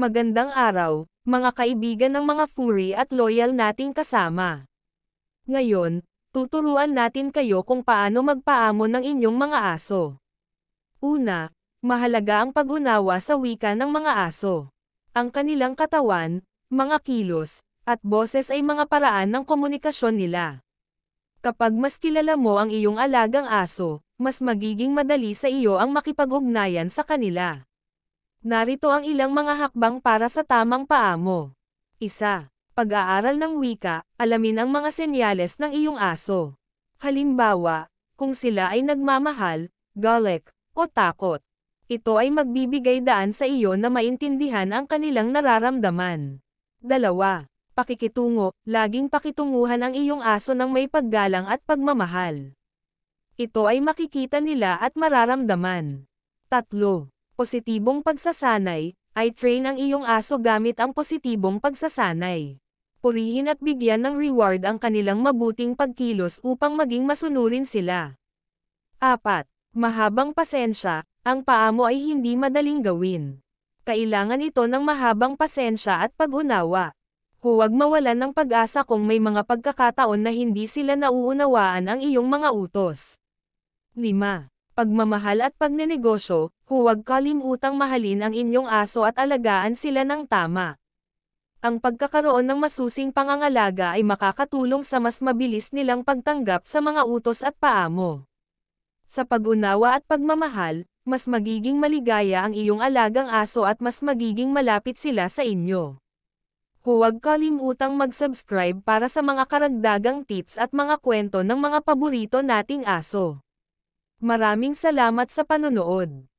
Magandang araw, mga kaibigan ng mga furry at loyal nating kasama. Ngayon, tuturuan natin kayo kung paano magpaamo ng inyong mga aso. Una, mahalaga ang pag-unawa sa wika ng mga aso. Ang kanilang katawan, mga kilos, at boses ay mga paraan ng komunikasyon nila. Kapag mas kilala mo ang iyong alagang aso, mas magiging madali sa iyo ang makipag-ugnayan sa kanila. Narito ang ilang mga hakbang para sa tamang paamo. mo. Isa, pag-aaral ng wika, alamin ang mga senyales ng iyong aso. Halimbawa, kung sila ay nagmamahal, galak, o takot. Ito ay magbibigay daan sa iyo na maintindihan ang kanilang nararamdaman. Dalawa, pakikitungo, laging pakitunguhan ang iyong aso ng may paggalang at pagmamahal. Ito ay makikita nila at mararamdaman. Tatlo, positibong pagsasanay, ay train ang iyong aso gamit ang positibong pagsasanay. Purihin at bigyan ng reward ang kanilang mabuting pagkilos upang maging masunurin sila. 4. Mahabang pasensya, ang paamo ay hindi madaling gawin. Kailangan ito ng mahabang pasensya at pag-unawa. Huwag mawalan ng pag-asa kung may mga pagkakataon na hindi sila nauunawaan ang iyong mga utos. 5. Pagmamahal at pagnenegosyo, Huwag kalimutang mahalin ang inyong aso at alagaan sila ng tama. Ang pagkakaroon ng masusing pangangalaga ay makakatulong sa mas mabilis nilang pagtanggap sa mga utos at paamo. Sa pag-unawa at pagmamahal, mas magiging maligaya ang iyong alagang aso at mas magiging malapit sila sa inyo. Huwag kalimutang mag-subscribe para sa mga karagdagang tips at mga kwento ng mga paborito nating aso. Maraming salamat sa panonood.